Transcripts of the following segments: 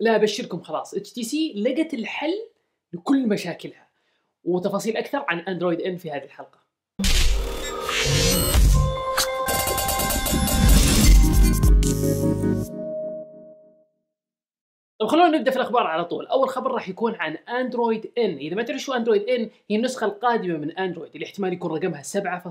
لا ابشركم خلاص اتش تي سي لقت الحل لكل مشاكلها وتفاصيل اكثر عن اندرويد ان في هذه الحلقه طب خلونا نبدا في الاخبار على طول، اول خبر راح يكون عن اندرويد ان، اذا ما تعرف شو اندرويد ان هي النسخه القادمه من اندرويد اللي احتمال يكون رقمها 7.0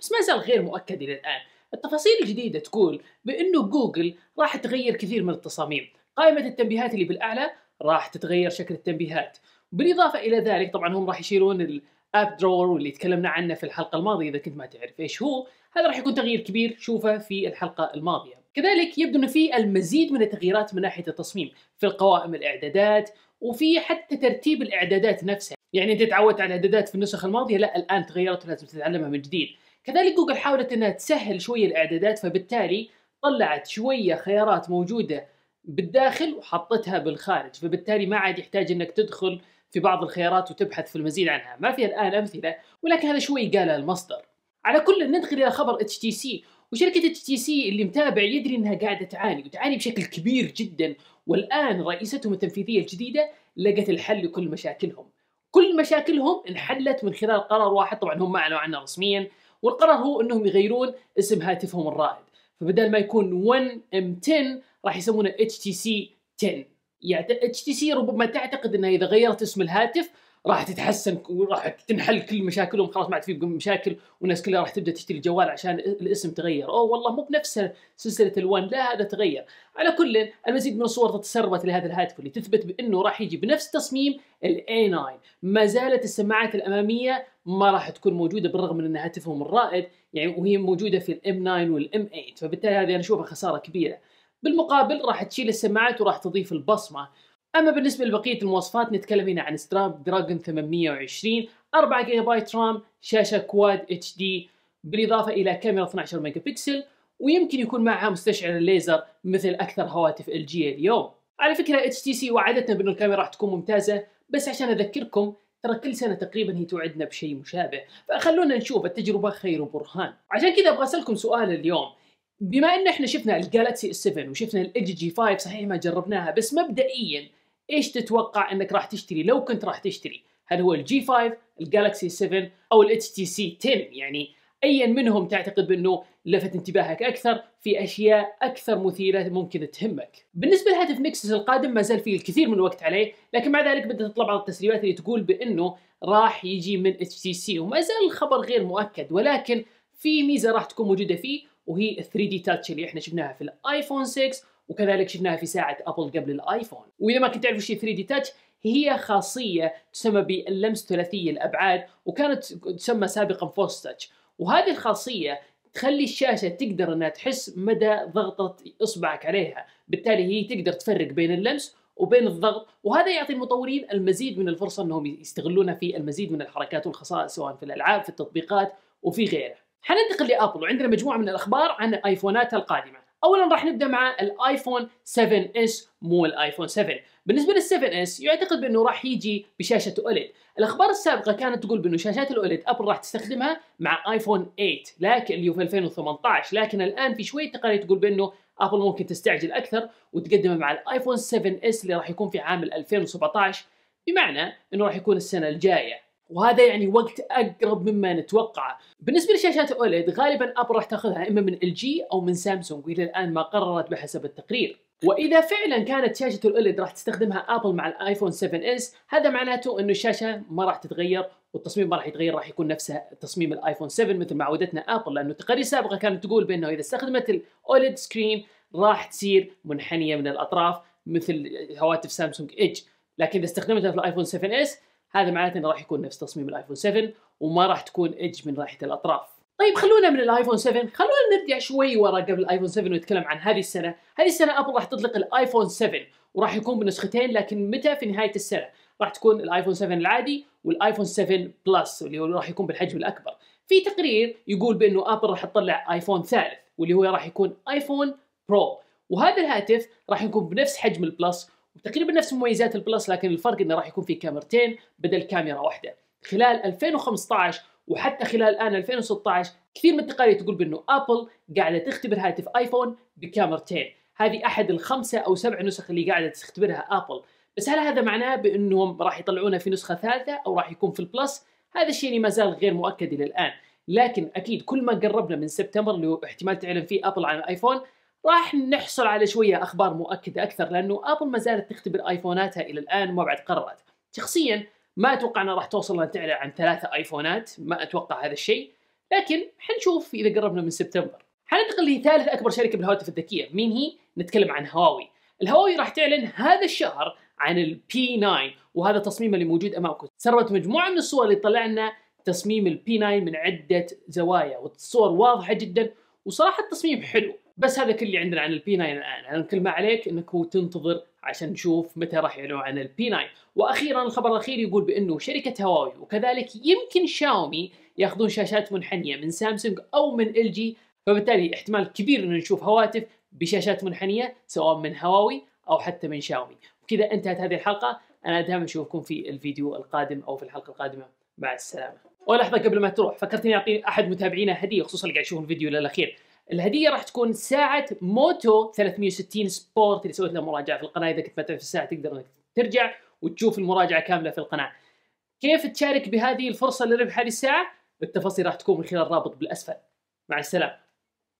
بس ما زال غير مؤكد الى الان. التفاصيل الجديده تقول بانه جوجل راح تغير كثير من التصاميم، قائمة التنبيهات اللي بالأعلى راح تتغير شكل التنبيهات بالإضافة إلى ذلك طبعا هم راح يشيلون الاب درور واللي تكلمنا عنه في الحلقة الماضية إذا كنت ما تعرف إيش هو هذا راح يكون تغيير كبير شوفه في الحلقة الماضية كذلك يبدو أن في المزيد من التغييرات من ناحية التصميم في القوائم الإعدادات وفي حتى ترتيب الإعدادات نفسها يعني أنت تعودت على الإعدادات في النسخ الماضية لا الآن تغيرت ولازم تتعلمها من جديد كذلك جوجل حاولت أنها تسهل شوية الإعدادات فبالتالي طلعت شوية خيارات موجودة بالداخل وحطتها بالخارج فبالتالي ما عاد يحتاج انك تدخل في بعض الخيارات وتبحث في المزيد عنها ما فيها الان امثله ولكن هذا شوي قاله المصدر على كل ننتقل الى خبر اتش تي سي وشركه اتش تي سي اللي متابع يدري انها قاعده تعاني وتعاني بشكل كبير جدا والان رئيستهم التنفيذيه الجديده لقت الحل لكل مشاكلهم كل مشاكلهم انحلت من خلال قرار واحد طبعا هم ما اعلنوا عنه رسميا والقرار هو انهم يغيرون اسم هاتفهم الرائد فبدل ما يكون 1 ام 10 راح يسمونه اتش تي سي 10 يعني اتش تي سي ربما تعتقد انها اذا غيرت اسم الهاتف راح تتحسن وراح تنحل كل مشاكلهم خلاص ما عاد في مشاكل والناس كلها راح تبدا تشتري الجوال عشان الاسم تغير او والله مو بنفس سلسله الوان لا هذا تغير على كل المزيد من الصور تتسربت لهذا الهاتف اللي تثبت بانه راح يجي بنفس تصميم الاي 9 ما زالت السماعات الاماميه ما راح تكون موجوده بالرغم من ان هاتفهم الرائد يعني وهي موجوده في الام 9 والام 8 فبالتالي هذه انا اشوفها خساره كبيره بالمقابل راح تشيل السماعات وراح تضيف البصمه اما بالنسبه لبقيه المواصفات نتكلم هنا عن ستراب دراجون 820 4 جيجا بايت رام شاشه كواد اتش دي بالاضافه الى كاميرا 12 ميجا بكسل ويمكن يكون معها مستشعر الليزر مثل اكثر هواتف ال جي اليوم على فكره اتش تي سي وعدتنا بانه الكاميرا راح تكون ممتازه بس عشان اذكركم ترى كل سنه تقريبا هي توعدنا بشيء مشابه فخلونا نشوف التجربه خير برهان عشان كذا ابغى اسالكم سؤال اليوم بما ان احنا شفنا الجالكسي 7 وشفنا الاتش جي 5 صحيح ما جربناها بس مبدئيا ايش تتوقع انك راح تشتري لو كنت راح تشتري؟ هل هو الجي 5 الجالكسي 7 او الاتش تي سي 10 يعني ايا منهم تعتقد بانه لفت انتباهك اكثر في اشياء اكثر مثيره ممكن تهمك. بالنسبه لهاتف نكسس القادم ما زال فيه الكثير من الوقت عليه، لكن مع ذلك بدات تطلع بعض التسريبات اللي تقول بانه راح يجي من اتش تي سي وما زال الخبر غير مؤكد ولكن في ميزه راح تكون موجوده فيه وهي 3 دي تاتش اللي احنا شفناها في الايفون 6 وكذلك شفناها في ساعه ابل قبل الايفون واذا ما كنت تعرف ايش 3 دي تاتش هي خاصيه تسمى باللمس ثلاثي الابعاد وكانت تسمى سابقا فورس تاتش وهذه الخاصيه تخلي الشاشه تقدر انها تحس مدى ضغطه اصبعك عليها بالتالي هي تقدر تفرق بين اللمس وبين الضغط وهذا يعطي المطورين المزيد من الفرصه انهم يستغلونها في المزيد من الحركات والخصائص سواء في الالعاب في التطبيقات وفي غيره حننتقل لابل وعندنا مجموعه من الاخبار عن ايفوناتها القادمه اولا راح نبدا مع الايفون 7 اس مو الايفون 7 بالنسبه لل 7 اس يعتقد بانه راح يجي بشاشه اوليد الاخبار السابقه كانت تقول بانه شاشات الاوليد ابل راح تستخدمها مع ايفون 8 لكن اللي في 2018 لكن الان في شويه تقارير تقول بانه ابل ممكن تستعجل اكثر وتقدمها مع الايفون 7 اس اللي راح يكون في عام 2017 بمعنى انه راح يكون السنه الجايه وهذا يعني وقت اقرب مما نتوقعه بالنسبه لشاشات اوليد غالبا اب راح تاخذها اما من ال جي او من سامسونج والى الان ما قررت بحسب التقرير واذا فعلا كانت شاشه الاوليد راح تستخدمها ابل مع الايفون 7 اس هذا معناته انه الشاشه ما راح تتغير والتصميم ما راح يتغير راح يكون نفسه تصميم الايفون 7 مثل ما عودتنا ابل لانه التقارير السابقه كانت تقول بانه اذا استخدمت الاوليد سكرين راح تصير منحنيه من الاطراف مثل هواتف سامسونج ايدج لكن اذا استخدمتها في الايفون 7 اس هذا معناته انه راح يكون نفس تصميم الايفون 7 وما راح تكون ايدج من ناحيه الاطراف طيب خلونا من الايفون 7 خلونا نرجع شوي ورا قبل الايفون 7 ونتكلم عن هذه السنه هذه السنه ابل راح تطلق الايفون 7 وراح يكون بنسختين لكن متى في نهايه السنه راح تكون الايفون 7 العادي والايفون 7 بلس واللي هو راح يكون بالحجم الاكبر في تقرير يقول بانه ابل راح تطلع ايفون ثالث واللي هو راح يكون ايفون برو وهذا الهاتف راح يكون بنفس حجم البلس وتقريبا نفس مميزات البلس لكن الفرق انه راح يكون في كاميرتين بدل كاميرا واحده خلال 2015 وحتى خلال الان 2016 كثير من التقارير تقول بانه ابل قاعده تختبر هاتف ايفون بكاميرتين هذه احد الخمسه او سبع نسخ اللي قاعده تختبرها ابل بس هل هذا معناه بانهم راح يطلعونها في نسخه ثالثه او راح يكون في البلس هذا الشيء اللي يعني ما زال غير مؤكد الى الان لكن اكيد كل ما قربنا من سبتمبر اللي هو احتمال تعلن فيه ابل عن الايفون راح نحصل على شوية أخبار مؤكدة أكثر لأنه أبل ما زالت تختبر آيفوناتها إلى الآن وما بعد قررت شخصيا ما أتوقع أنها راح توصل لها تعلن عن ثلاثة آيفونات ما أتوقع هذا الشيء لكن حنشوف إذا قربنا من سبتمبر حننتقل لثالث أكبر شركة بالهواتف الذكية مين هي؟ نتكلم عن هواوي الهواوي راح تعلن هذا الشهر عن البي 9 وهذا التصميم اللي موجود امامكم سربت مجموعه من الصور اللي طلعنا تصميم البي 9 من عده زوايا والصور واضحه جدا وصراحه التصميم حلو بس هذا كل اللي عندنا عن البي 9 الان يعني كل ما عليك انك هو تنتظر عشان نشوف متى راح يعلنوا عن البي 9 واخيرا الخبر الاخير يقول بانه شركه هواوي وكذلك يمكن شاومي ياخذون شاشات منحنيه من سامسونج او من ال جي فبالتالي احتمال كبير ان نشوف هواتف بشاشات منحنيه سواء من هواوي او حتى من شاومي وكذا انتهت هذه الحلقه انا دائما اشوفكم في الفيديو القادم او في الحلقه القادمه مع السلامه ولحظه قبل ما تروح فكرتني اعطي احد متابعينا هديه خصوصا اللي قاعد يشوف الفيديو للاخير الهديه راح تكون ساعه موتو 360 سبورت اللي سويت لها مراجعه في القناه اذا كنت ما تعرف الساعه تقدر انك ترجع وتشوف المراجعه كامله في القناه. كيف تشارك بهذه الفرصه لربح هذه الساعه؟ التفاصيل راح تكون من خلال الرابط بالاسفل. مع السلامه.